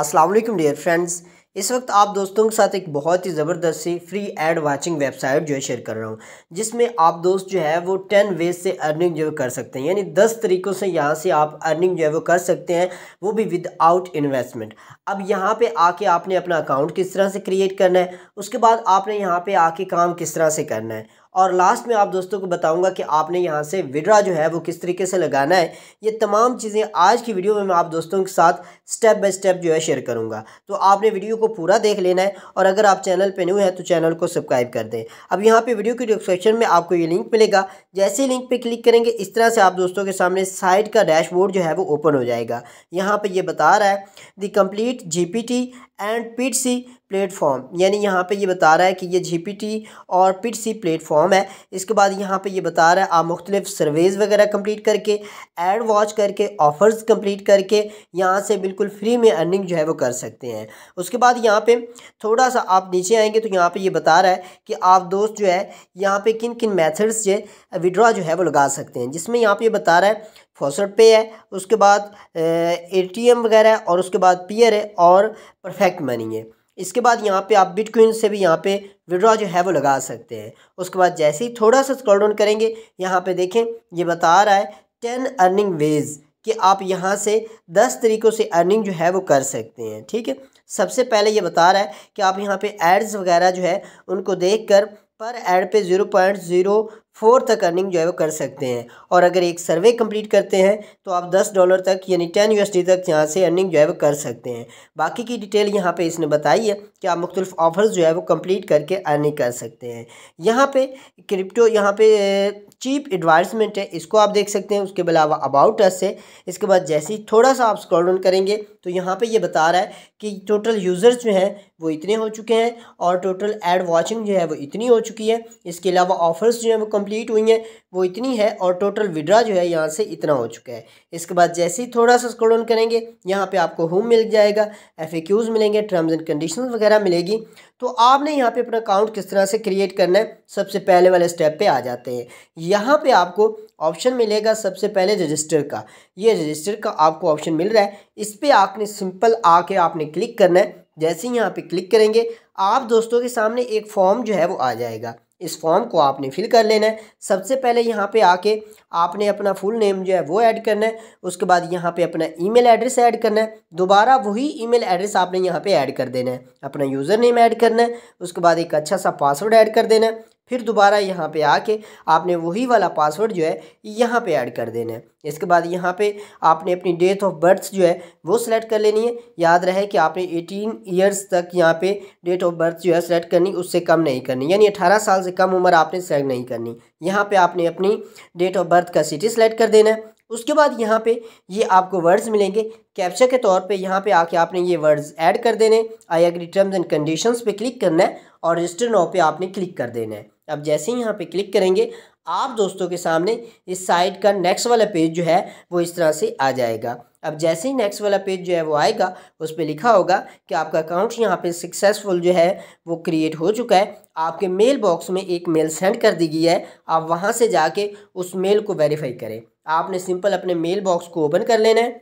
अस्सलाम वालेकुम dear friends इस वक्त आप दोस्तों के साथ एक बहुत ही ज़बरदस्त सी फ्री एड वाचिंग वेबसाइट जो है शेयर कर रहा हूँ जिसमें आप दोस्त जो है वो टेन वेज से अर्निंग जो कर सकते हैं यानी दस तरीक़ों से यहाँ से आप अर्निंग जो है वो कर सकते हैं वो भी विद आउट इन्वेस्टमेंट अब यहाँ पे आके आपने अपना अकाउंट किस तरह से क्रिएट करना है उसके बाद आपने यहाँ पर आके काम किस तरह से करना है और लास्ट में आप दोस्तों को बताऊंगा कि आपने यहाँ से विड्रा जो है वो किस तरीके से लगाना है ये तमाम चीज़ें आज की वीडियो में मैं आप दोस्तों के साथ स्टेप बाय स्टेप जो है शेयर करूँगा तो आपने वीडियो को पूरा देख लेना है और अगर आप चैनल पर न्यू है तो चैनल को सब्सक्राइब कर दें अब यहाँ पर वीडियो की डिस्क्रिप्शन में आपको ये लिंक मिलेगा जैसे लिंक पर क्लिक करेंगे इस तरह से आप दोस्तों के सामने साइट का डैशबोर्ड जो है वो ओपन हो जाएगा यहाँ पर यह बता रहा है the complete G and PT C platform यानी यहाँ पे ये बता रहा है कि ये जी और पिट सी प्लेटफॉर्म है इसके बाद यहाँ पे ये बता रहा है आप मुख्तलिफ सर्वेज़ वगैरह कंप्लीट करके एड वॉच करके ऑफ़र्स कंप्लीट करके यहाँ से बिल्कुल फ्री में अर्निंग जो है वो कर सकते हैं उसके बाद यहाँ पे थोड़ा सा आप नीचे आएंगे तो यहाँ पे ये बता रहा है कि आप दोस्त जो है यहाँ पर किन किन मैथड्स जो विड्रॉ जो है वो लगा सकते हैं जिसमें यहाँ पे बता रहा है फॉसट पे है उसके बाद एटीएम वगैरह है और उसके बाद पियर है और परफेक्ट मनी है इसके बाद यहाँ पे आप बिटकॉइन से भी यहाँ पे विड्रॉ जो है वो लगा सकते हैं उसके बाद जैसे ही थोड़ा सा स्क्रॉल डाउन करेंगे यहाँ पे देखें ये बता रहा है टेन अर्निंग वेज़ कि आप यहाँ से दस तरीक़ों से अर्निंग जो है वो कर सकते हैं ठीक है सबसे पहले ये बता रहा है कि आप यहाँ पर एड्स वगैरह जो है उनको देख कर पर एड पे ज़ीरो पॉइंट ज़ीरो फोर तक अर्निंग जो है वो कर सकते हैं और अगर एक सर्वे कंप्लीट करते हैं तो आप दस डॉलर तक यानी टेन यू तक यहाँ से अर्निंग जो है वो कर सकते हैं बाकी की डिटेल यहाँ पे इसने बताई है कि आप मुख्तलिफ ऑफर्स जो है वो कंप्लीट करके अर्निंग कर सकते हैं यहाँ पे क्रिप्टो यहाँ पे चीप एडवाइसमेंट है इसको आप देख सकते हैं उसके अलावा अबाउट अस है इसके बाद जैसे ही थोड़ा सा आप स्क्रॉल डाउन करेंगे तो यहाँ पे ये यह बता रहा है कि टोटल यूज़र्स जो हैं वो इतने हो चुके हैं और टोटल एड वॉचिंग जो है वो इतनी हो चुकी है इसके अलावा ऑफर्स जो हैं वो कंप्लीट हुई हैं वो इतनी है और टोटल विड्रा जो है यहाँ से इतना हो चुका है इसके बाद जैसे ही थोड़ा सा स्क्रोल ऑन करेंगे यहाँ पे आपको होम मिल जाएगा एफ मिलेंगे टर्म्स एंड कंडीशन वगैरह मिलेगी तो आपने यहाँ पर अपना अकाउंट किस तरह से क्रिएट करना है सबसे पहले वाले स्टेप पर आ जाते हैं यहाँ पर आपको ऑप्शन मिलेगा सबसे पहले रजिस्टर का ये रजिस्टर का आपको ऑप्शन मिल रहा है इस पर आपने सिंपल आके आपने क्लिक करना है जैसे ही यहाँ पे क्लिक करेंगे आप दोस्तों के सामने एक फॉर्म जो है वो आ जाएगा इस फॉर्म को आपने फिल कर लेना है सबसे पहले यहाँ पे आके आपने अपना फुल नेम जो है वो ऐड करना है उसके बाद यहाँ पे अपना ईमेल एड्रेस ऐड करना है दोबारा वही ईमेल एड्रेस आपने यहाँ पे ऐड कर देना है अपना यूज़र नेम ऐड करना है उसके बाद एक अच्छा सा पासवर्ड ऐड कर देना है फिर दोबारा यहाँ पे आके आपने वही वाला पासवर्ड जो है यहाँ पे ऐड कर देना है इसके बाद यहाँ पे आपने अपनी डेट ऑफ बर्थ जो है वो सिलेक्ट कर लेनी है याद रहे कि आपने 18 इयर्स तक यहाँ पे डेट ऑफ बर्थ जो है सिलेक्ट करनी उससे कम नहीं करनी यानी 18 साल से कम उम्र आपने सेलेक्ट नहीं करनी यहाँ पे आपने अपनी डेट ऑफ बर्थ का सिटी सेलेक्ट कर देना है उसके बाद यहाँ पे ये आपको वर्ड्स मिलेंगे कैप्चर के तौर पे यहाँ पे आके आपने ये वर्ड्स ऐड कर देने I agree terms and conditions पे क्लिक करना है और रजिस्टर नाव पे आपने क्लिक कर देना है अब जैसे ही यहाँ पे क्लिक करेंगे आप दोस्तों के सामने इस साइट का नेक्स्ट वाला पेज जो है वो इस तरह से आ जाएगा अब जैसे ही नेक्स्ट वाला पेज जो है वो आएगा उस पर लिखा होगा कि आपका अकाउंट यहाँ पे सक्सेसफुल जो है वो क्रिएट हो चुका है आपके मेल बॉक्स में एक मेल सेंड कर दी गई है आप वहाँ से जाके उस मेल को वेरीफाई करें आपने सिंपल अपने मेल बॉक्स को ओपन कर लेना है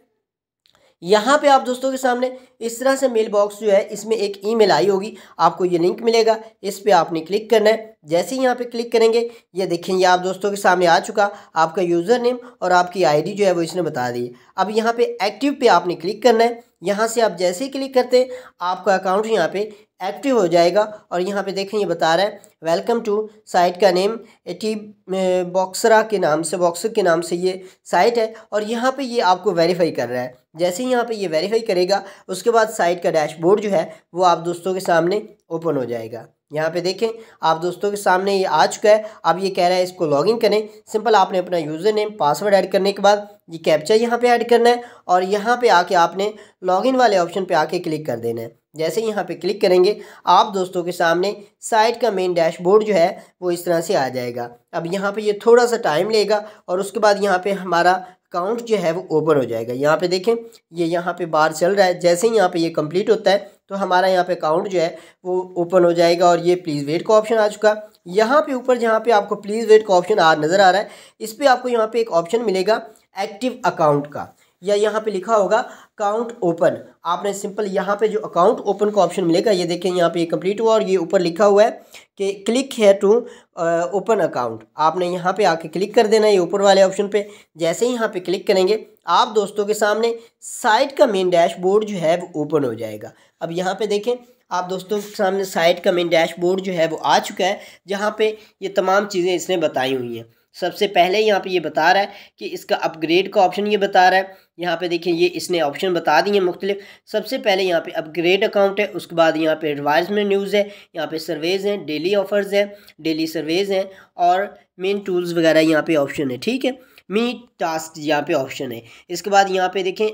यहाँ पे आप दोस्तों के सामने इस तरह से मेल बॉक्स जो है इसमें एक ईमेल आई होगी आपको ये लिंक मिलेगा इस पर आपने क्लिक करना है जैसे ही यहाँ पे क्लिक करेंगे ये देखें ये आप दोस्तों के सामने आ चुका आपका यूज़र नेम और आपकी आईडी जो है वो इसने बता दी अब यहाँ पे एक्टिव पे आपने क्लिक करना है यहाँ से आप जैसे ही क्लिक करते हैं आपका अकाउंट यहाँ पर एक्टिव हो जाएगा और यहाँ पे देखें ये बता रहा है वेलकम टू साइट का नेम एटी बॉक्सरा के नाम से बॉक्सर के नाम से ये साइट है और यहाँ पे ये आपको वेरीफाई कर रहा है जैसे ही यहाँ पे ये वेरीफाई करेगा उसके बाद साइट का डैशबोर्ड जो है वो आप दोस्तों के सामने ओपन हो जाएगा यहाँ पे देखें आप दोस्तों के सामने ये आ चुका है अब ये कह रहा है इसको लॉगिन करें सिंपल आपने अपना यूज़र नेम पासवर्ड ऐड करने के बाद ये कैप्चा यहाँ पे ऐड करना है और यहाँ पे आके आपने लॉगिन वाले ऑप्शन पे आके क्लिक कर देना है जैसे यहाँ पे क्लिक करेंगे आप दोस्तों के सामने साइट का मेन डैशबोर्ड जो है वो इस तरह से आ जाएगा अब यहाँ पे ये थोड़ा सा टाइम लेगा और उसके बाद यहाँ पे हमारा काउंट जो है वो ओपन हो जाएगा यहाँ पे देखें ये यहाँ पे बार चल रहा है जैसे ही यहाँ पे ये कंप्लीट होता है तो हमारा यहाँ पे अकाउंट जो है वो ओपन हो जाएगा और ये प्लीज़ वेट का ऑप्शन आ चुका यहाँ पे ऊपर जहाँ पे आपको प्लीज़ वेट का ऑप्शन आ नज़र आ रहा है इस पर आपको यहाँ पे एक ऑप्शन मिलेगा एक्टिव अकाउंट का या यहाँ पे लिखा होगा अकाउंट ओपन आपने सिंपल यहाँ पे जो अकाउंट ओपन का ऑप्शन मिलेगा ये देखें यहाँ पे ये कंप्लीट हुआ और ये ऊपर लिखा हुआ है कि क्लिक है टू ओपन अकाउंट आपने यहाँ पे आके क्लिक कर देना है ये ऊपर वाले ऑप्शन पे जैसे ही यहाँ पे क्लिक करेंगे आप दोस्तों के सामने साइट का मेन डैशबोर्ड जो है वो ओपन हो जाएगा अब यहाँ पर देखें आप दोस्तों के सामने साइट का मेन डैशबोर्ड जो है वो आ चुका है जहाँ पर ये तमाम चीज़ें इसने बताई हुई हैं सबसे पहले यहाँ पे ये बता रहा है कि इसका अपग्रेड का ऑप्शन ये बता रहा है यहाँ पे देखिए ये इसने ऑप्शन बता दिए मुख्तलि सबसे पहले यहाँ पे अपग्रेड अकाउंट है उसके बाद यहाँ पे एडवाइस में न्यूज़ है यहाँ पे सर्वेज़ हैं डेली ऑफर्स हैं डेली सर्वेज़ हैं और मेन टूल्स वगैरह यहाँ पे ऑप्शन है ठीक है मी टास्क यहाँ पे ऑप्शन है इसके बाद यहाँ पे देखें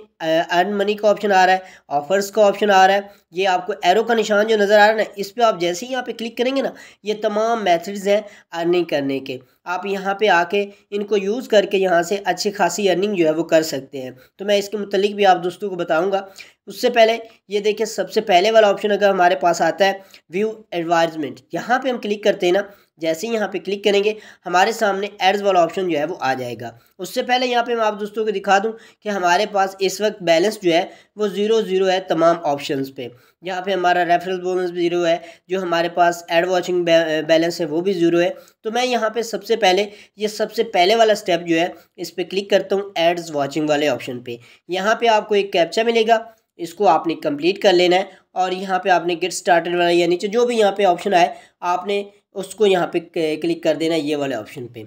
अर्न मनी का ऑप्शन आ रहा है ऑफर्स का ऑप्शन आ रहा है ये आपको एरो का निशान जो नज़र आ रहा है ना इस पर आप जैसे ही यहाँ पे क्लिक करेंगे ना ये तमाम मेथड्स हैं अर्निंग करने के आप यहाँ पे आके इनको यूज़ करके यहाँ से अच्छी खासी अर्निंग जो है वो कर सकते हैं तो मैं इसके मतलब भी आप दोस्तों को बताऊँगा उससे पहले ये देखें सबसे पहले वाला ऑप्शन अगर हमारे पास आता है व्यू एडवाइजमेंट यहाँ पर हम क्लिक करते हैं ना जैसे ही यहाँ पे क्लिक करेंगे हमारे सामने एड्स वाला ऑप्शन जो है वो आ जाएगा उससे पहले यहाँ पे मैं आप दोस्तों को दिखा दूँ कि हमारे पास इस वक्त बैलेंस जो है वो ज़ीरो ज़ीरो है तमाम ऑप्शन पे यहाँ पे हमारा रेफरल बोनस भी ज़ीरो है जो हमारे पास एड वॉचिंग बैलेंस है वो भी ज़ीरो है तो मैं यहाँ पर सबसे पहले ये सबसे पहले वाला स्टेप जो है इस पर क्लिक करता हूँ एड्स वॉचिंग वाले ऑप्शन पर यहाँ पर आपको एक कैप्चा मिलेगा इसको आपने कंप्लीट कर लेना है और यहाँ पे आपने गेट स्टार्टेड वाला या नीचे जो भी यहाँ पे ऑप्शन आए आपने उसको यहाँ पे क्लिक कर देना ये वाले ऑप्शन पे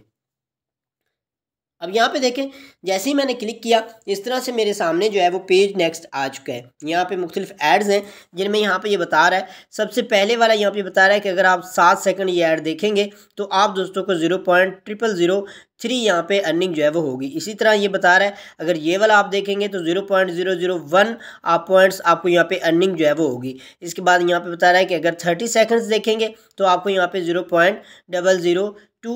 अब यहाँ पे देखें जैसे ही मैंने क्लिक किया इस तरह से मेरे सामने जो है वो पेज नेक्स्ट आ चुका है यहाँ पे मुख्तलिफ एड्स हैं जिनमें यहाँ पे ये यह बता रहा है सबसे पहले वाला यहाँ पे बता रहा है कि अगर आप सात सेकंड ये ऐड देखेंगे तो आप दोस्तों को zero point triple zero three यहाँ पे अर्निंग जो है वो होगी इसी तरह ये बता रहा है अगर ये वाला आप देखेंगे तो zero point zero zero one आप पॉइंट्स आपको यहाँ पे अर्निंग जो है वो होगी इसके बाद यहाँ पे बता रहा है कि अगर थर्टी सेकंड्स देखेंगे तो आपको यहाँ पे zero point double zero two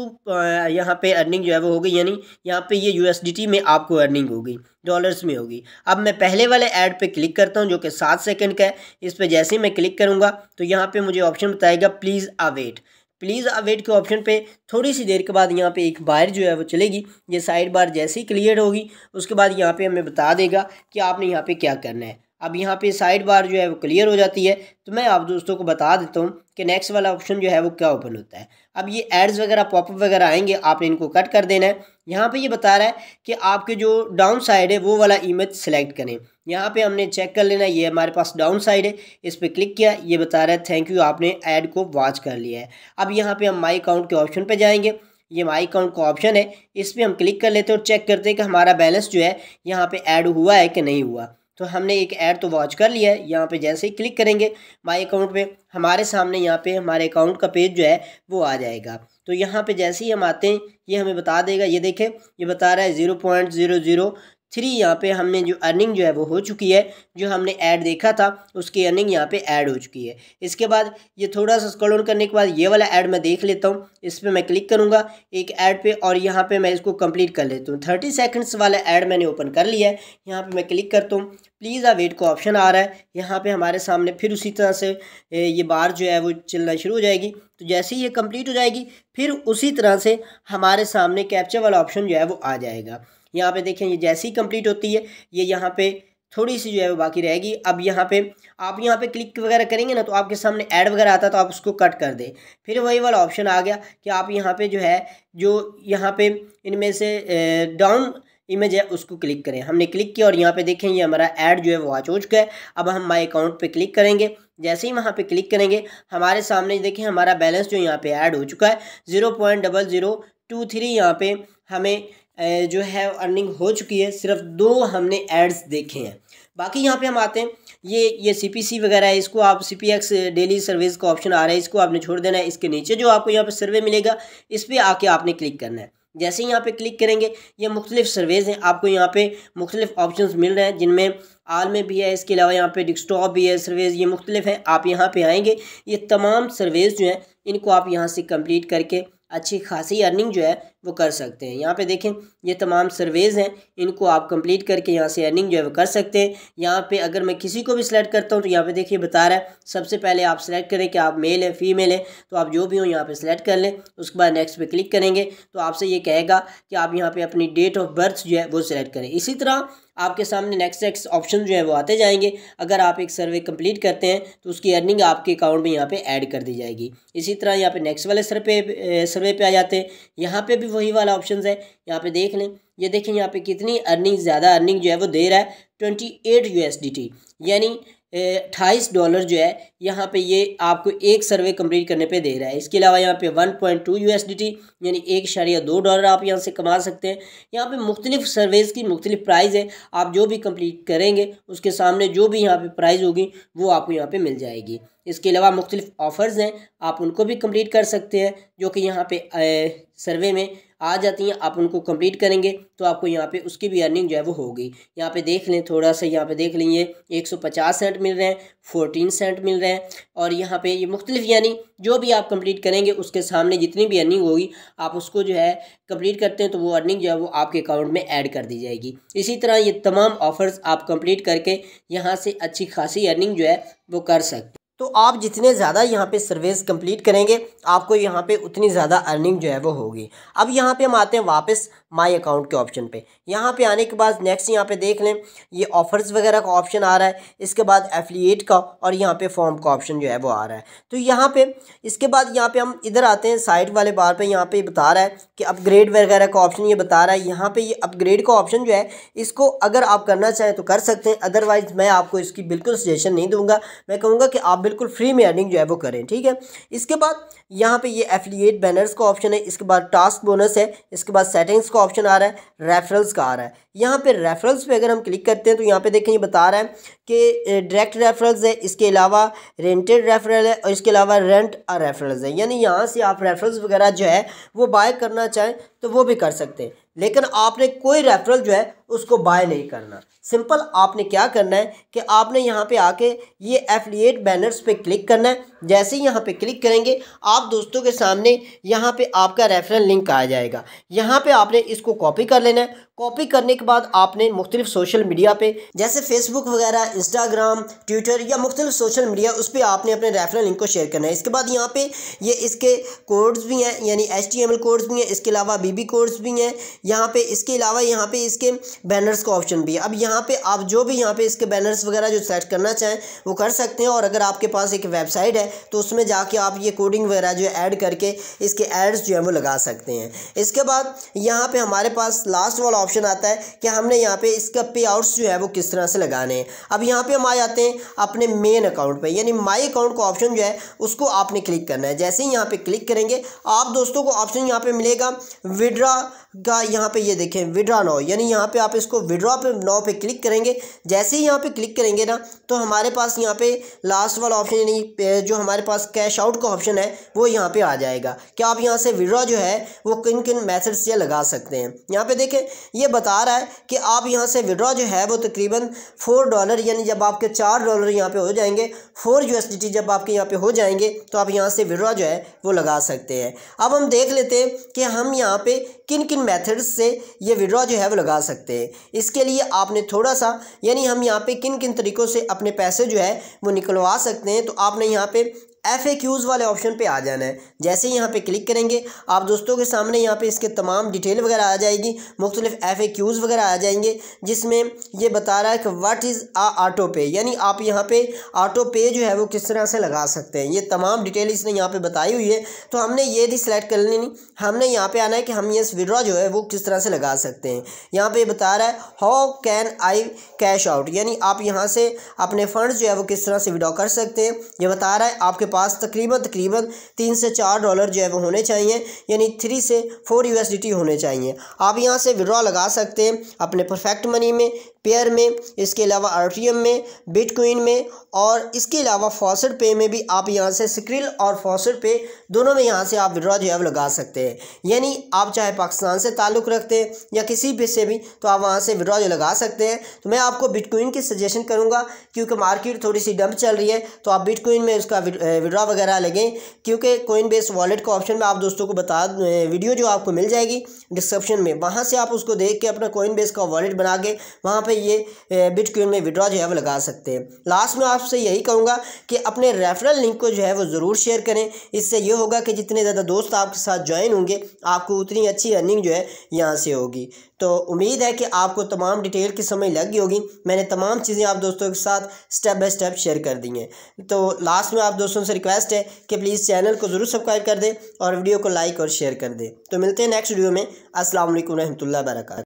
यहाँ पे अर्निंग जो है वो होगी यानी यहाँ पे ये टी में आपको अर्निंग होगी डॉलर्स में होगी अब मैं पहले वाले ऐड पे क्लिक करता हूँ जो कि सात सेकंड का है इस पर जैसे ही मैं क्लिक करूँगा तो यहाँ पे मुझे ऑप्शन बताएगा प्लीज़ अवेट प्लीज़ अवेट के ऑप्शन पे थोड़ी सी देर के बाद यहाँ पे एक बायर जो है वो चलेगी ये साइड बार जैसे ही क्लियर होगी उसके बाद यहाँ पे हमें बता देगा कि आपने यहाँ पे क्या करना है अब यहाँ पे साइड बार जो है वो क्लियर हो जाती है तो मैं आप दोस्तों को बता देता हूँ कि नेक्स्ट वाला ऑप्शन जो है वो क्या ओपन होता है अब ये एड्स वगैरह पॉपअप वगैरह आएंगे आपने इनको कट कर देना है यहाँ पे ये बता रहा है कि आपके जो डाउन साइड है वो वाला इमेज सेलेक्ट करें यहाँ पे हमने चेक कर लेना ये हमारे पास डाउन साइड है इस पर क्लिक किया ये बता रहा है थैंक यू आपने ऐड को वॉच कर लिया है अब यहाँ पर हम माई अकाउंट के ऑप्शन पर जाएंगे ये माई अकाउंट का ऑप्शन है इस पर हम क्लिक कर लेते हैं और चेक करते हैं कि हमारा बैलेंस जो है यहाँ पर ऐड हुआ है कि नहीं हुआ तो हमने एक ऐड तो वॉच कर लिया है यहाँ पे जैसे ही क्लिक करेंगे माय अकाउंट पे हमारे सामने यहाँ पे हमारे अकाउंट का पेज जो है वो आ जाएगा तो यहाँ पे जैसे ही हम आते हैं ये हमें बता देगा ये देखें ये बता रहा है zero point zero zero three यहाँ पे हमने जो अर्निंग जो है वो हो चुकी है जो हमने ऐड देखा था उसकी अर्निंग यहाँ पे ऐड हो चुकी है इसके बाद ये थोड़ा सा स्क्रॉल करने के बाद ये वाला ऐड मैं देख लेता हूँ इस पर मैं क्लिक करूँगा एक ऐड पे और यहाँ पे मैं इसको कंप्लीट कर लेता हूँ थर्टी सेकेंड्स वाला ऐड मैंने ओपन कर लिया है यहाँ पर मैं क्लिक करता हूँ प्लीज़ आ वेट का ऑप्शन आ रहा है यहाँ पर हमारे सामने फिर उसी तरह से ये बार जो है वो चलना शुरू हो जाएगी तो जैसे ही ये कम्प्लीट हो जाएगी फिर उसी तरह से हमारे सामने कैप्चर वाला ऑप्शन जो है वो आ जाएगा यहाँ पे देखें ये जैसे ही कंप्लीट होती है ये यहाँ पे थोड़ी सी जो है वो बाकी रहेगी अब यहाँ पे आप यहाँ पे क्लिक वगैरह करेंगे ना तो आपके सामने ऐड वगैरह आता तो आप उसको कट कर दें फिर वही वाला ऑप्शन आ गया कि आप यहाँ पे जो है जो यहाँ पे इनमें से डाउन इमेज है उसको क्लिक करें हमने क्लिक किया और यहाँ पे देखें ये हमारा ऐड जो है वो वॉच हो चुका है अब हम माई अकाउंट पर क्लिक करेंगे जैसे ही वहाँ पे क्लिक करेंगे हमारे सामने देखें हमारा बैलेंस जो यहाँ पे ऐड हो चुका है zero point double zero two three यहाँ पे हमें जो है अर्निंग हो चुकी है सिर्फ दो हमने एड्स देखे हैं बाकी यहाँ पे हम आते हैं ये ये सी पी सी वगैरह है इसको आप C P X daily service का ऑप्शन आ रहा है इसको आपने छोड़ देना है इसके नीचे जो आपको यहाँ पे सर्वे मिलेगा इस पर आके आपने क्लिक करना है जैसे ही यहाँ पे क्लिक करेंगे ये मुख्तलिफ सर्वेज़ हैं आपको यहाँ पे मुख्तलिफ ऑप्शन मिल रहे हैं जिनमें आल में भी है इसके अलावा यहाँ पे डिस्कटॉप भी है सर्वेज़ ये मुख्तलिफ हैं आप यहाँ पे आएंगे ये तमाम सर्वेज़ जो हैं इनको आप यहाँ से कंप्लीट करके अच्छी खासी अर्निंग जो है वो कर सकते हैं यहाँ पे देखें ये तमाम सर्वेज़ हैं इनको आप कंप्लीट करके यहाँ से अर्निंग जो है वो कर सकते हैं यहाँ पे अगर मैं किसी को भी सिलेक्ट करता हूँ तो यहाँ पे देखिए बता रहा है सबसे पहले आप सिलेक्ट करें कि आप मेल हैं फीमेल हैं तो आप जो भी हो यहाँ पे सिलेक्ट कर लें उसके बाद नेक्स्ट पर क्लिक करेंगे तो आपसे ये कहेगा कि आप यहाँ पर अपनी डेट ऑफ बर्थ जो है वो सिलेक्ट करें इसी तरह आपके सामने नेक्स्ट नेक्स्ट ऑप्शन जो है वो आते जाएंगे अगर आप एक सर्वे कंप्लीट करते हैं तो उसकी अर्निंग आपके अकाउंट में यहाँ पे ऐड कर दी जाएगी इसी तरह यहाँ पे नेक्स्ट वाले सर्वे सर्वे पे आ जाते हैं यहाँ पे भी वही वाला ऑप्शन है यहाँ पे देख लें ये देखें यहाँ पे कितनी अर्निंग ज़्यादा अर्निंग जो है वो दे रहा है ट्वेंटी एट यू यानी अट्ठाईस डॉलर जो है यहाँ पे ये आपको एक सर्वे कंप्लीट करने पे दे रहा है इसके अलावा यहाँ पे one point two U S D T यानी एक इशारिया दो डॉलर आप यहाँ से कमा सकते हैं यहाँ पे मुख्तलिफ सर्वेज़ की मुख्तलिफ प्राइज़ है आप जो भी कंप्लीट करेंगे उसके सामने जो भी यहाँ पे प्राइज़ होगी वो आपको यहाँ पे मिल जाएगी इसके अलावा मुख्तलिफ ऑफ़र्स हैं आप उनको भी कम्प्लीट कर सकते हैं जो कि यहाँ पे सर्वे में आ जाती हैं आप उनको कंप्लीट करेंगे तो आपको यहाँ पे उसकी भी अर्निंग जो है वो होगी यहाँ पे देख लें थोड़ा सा यहाँ पे देख लेंगे एक सौ पचास सेंट मिल रहे हैं फोर्टीन सेंट मिल रहे हैं और यहाँ पे ये मुख्तलिफ यानी जो भी आप कंप्लीट करेंगे उसके सामने जितनी भी अर्निंग होगी आप उसको जो है कंप्लीट करते हैं तो वो अर्निंग जो है वो आपके अकाउंट में ऐड कर दी जाएगी इसी तरह ये तमाम ऑफर्स आप कंप्लीट करके यहाँ से अच्छी खासी अर्निंग जो है वो कर सकते तो आप जितने ज़्यादा यहाँ पे सर्वेस कंप्लीट करेंगे आपको यहाँ पे उतनी ज़्यादा अर्निंग जो है वो होगी अब यहाँ पे हम आते हैं वापस माय अकाउंट के ऑप्शन पे यहाँ पे आने के बाद नेक्स्ट यहाँ पे देख लें ये ऑफ़र्स वगैरह का ऑप्शन आ रहा है इसके बाद एफिलिएट का और यहाँ पे फॉर्म का ऑप्शन जो है वो आ रहा है तो यहाँ पर इसके बाद यहाँ पर हम इधर आते हैं साइट वाले बार पर यहाँ पर बता रहा है कि अपग्रेड वगैरह का ऑप्शन ये बता रहा है यहाँ पर ये अपग्रेड का ऑप्शन जो है इसको अगर आप करना चाहें तो कर सकते हैं अदरवाइज़ मैं आपको इसकी बिल्कुल सजेशन नहीं दूँगा मैं कहूँगा कि आप बिल्कुल फ्री में अर्निंग जो है वो करें ठीक है इसके बाद यहाँ पे ये एफिलिएट बैनर्स का ऑप्शन है इसके बाद टास्क बोनस है इसके बाद सेटिंग्स का ऑप्शन आ रहा है रेफरल्स का आ रहा है यहाँ पे रेफरल्स पे अगर हम क्लिक करते हैं तो यहाँ पे देखें ये बता रहा है कि डायरेक्ट रेफरल्स है इसके अलावा रेंटेड रेफरल है और इसके अलावा रेंट रेफरल्स है यानी यहाँ से आप रेफरल्स वगैरह जो है वो बाय करना चाहें तो वो भी कर सकते हैं लेकिन आपने कोई रेफरल जो है उसको बाय नहीं करना सिंपल आपने क्या करना है कि आपने यहाँ पे आके ये एफिलिएट बैनर्स पे क्लिक करना है जैसे ही यहाँ पे क्लिक करेंगे आप दोस्तों के सामने यहाँ पे आपका रेफरल लिंक आ जाएगा यहाँ पे आपने इसको कॉपी कर लेना है कॉपी करने के बाद आपने मुख्तलिफ सोशल मीडिया पे जैसे फेसबुक वगैरह इंस्टाग्राम ट्विटर या मुख्तलिफ सोशल मीडिया उस पर आपने अपने रेफरल लिंक को शेयर करना है इसके बाद यहाँ पे ये इसके कोड्स भी हैं यानी H T M L codes भी हैं इसके अलावा बी बी कोड्स भी हैं यहाँ पे इसके अलावा यहाँ पे इसके बैनर्स का ऑप्शन भी है अब यहाँ पे आप जो भी यहाँ पे इसके बैनर्स वगैरह जो सेट करना चाहें वो कर सकते हैं और अगर आपके पास एक वेबसाइट है तो उसमें जाके आप ये कोडिंग वगैरह जो है ऐड करके इसके एड्स जो है वो लगा सकते हैं इसके बाद यहाँ पे हमारे पास लास्ट वाला ऑप्शन आता है कि हमने यहाँ पे इसका पे आउट्स जो है वो किस तरह से लगाने हैं अब यहाँ पे हम आ जाते हैं अपने मेन अकाउंट पर यानी माई अकाउंट का ऑप्शन जो है उसको आपने क्लिक करना है जैसे ही यहाँ पर क्लिक करेंगे आप दोस्तों को ऑप्शन यहाँ पर मिलेगा विड्रा का यहाँ पे ये देखें विड्रा नाव यानी यहाँ पे आप इसको विड्रा पे नाव पे क्लिक करेंगे जैसे ही यहाँ पे क्लिक करेंगे ना तो हमारे पास यहाँ पे लास्ट वाला ऑप्शन यानी जो हमारे पास कैश आउट का ऑप्शन है वो यहाँ पे आ जाएगा क्या आप यहाँ से विड्रॉ जो है वो किन किन मैथड से लगा सकते हैं यहाँ पे देखें ये बता रहा है कि आप यहाँ से विड्रॉ जो है वो तकरीबन फोर डॉलर यानी जब आपके चार डॉलर यहाँ पे हो जाएंगे फोर यू जब आपके यहाँ पर हो जाएंगे तो आप यहाँ से विड्रॉ जो है वो लगा सकते हैं अब हम देख लेते हैं कि हम यहाँ पे किन किन मैथड्स से ये विड्रॉ जो है वो लगा सकते हैं इसके लिए आपने थोड़ा सा यानी हम यहाँ पे किन किन तरीक़ों से अपने पैसे जो है वो निकलवा सकते हैं तो आपने यहाँ पे एफ़ ए क्यूज़ वाले ऑप्शन पे आ जाना है जैसे ही यहाँ पे क्लिक करेंगे आप दोस्तों के सामने यहाँ पे इसके तमाम डिटेल वगैरह आ जाएगी मुख्तलिफ एफ़ ए क्यूज़ वगैरह आ जाएंगे जिसमें ये बता रहा है कि व्हाट इज़ आ ऑटो पे यानी आप यहाँ पे ऑटो पे जो है वो किस तरह से लगा सकते हैं ये तमाम डिटेल इसने यहाँ पर बताई हुई है तो हमने ये भी सिलेक्ट कर लेनी हमने यहाँ पर आना है कि हम ये विड्रॉ जो है वो किस तरह से लगा सकते हैं यहाँ पर बता रहा है how can I cash out यानी आप यहाँ से अपने फंड जो है वो किस तरह से विड्रॉ कर सकते हैं ये बता रहा है आपके पास तकरीबन तकरीबन तीन से चार डॉलर जो है वो होने चाहिए यानी थ्री से फोर यू होने चाहिए आप यहाँ से विड्रॉ लगा सकते हैं अपने परफेक्ट मनी में पेयर में इसके अलावा आर में बिटकॉइन में और इसके अलावा फॉसड पे में भी आप यहाँ से स्क्रिल और फॉसड पे दोनों में यहाँ से आप विड्रॉ जो है वो लगा सकते हैं यानी आप चाहे पाकिस्तान से ताल्लुक़ रखते हैं या किसी भी से भी तो आप वहाँ से विड्रॉ जो लगा सकते हैं तो मैं आपको बिटकॉइन की सजेशन करूँगा क्योंकि मार्केट थोड़ी सी डंप चल रही है तो आप बिटकॉइन में उसका विड्रॉ वगैरह लगें क्योंकि कोइन बेस वॉलेट का ऑप्शन में आप दोस्तों को बता वीडियो जो आपको मिल जाएगी डिस्क्रिप्शन में वहाँ से आप उसको देख के अपना कोइन बेस का वॉलेट बना के वहाँ पर ये बिटकॉइन में विड्रॉ जो है वो लगा सकते हैं लास्ट में आपसे यही कहूँगा कि अपने रेफरल लिंक को जो है वो ज़रूर शेयर करें इससे ये होगा कि जितने ज़्यादा दोस्त आपके साथ ज्वाइन होंगे आपको उतनी अच्छी अर्निंग जो है यहाँ से होगी तो उम्मीद है कि आपको तमाम डिटेल की समझ लग गई होगी मैंने तमाम चीज़ें आप दोस्तों के साथ स्टेप बाय स्टेप शेयर कर दी हैं तो लास्ट में आप दोस्तों से आपसे रिक्वेस्ट है कि प्लीज़ चैनल को ज़रूर सब्सक्राइब कर दें और वीडियो को लाइक और शेयर कर दें तो मिलते हैं नेक्स्ट वीडियो में असल वरहमल वरक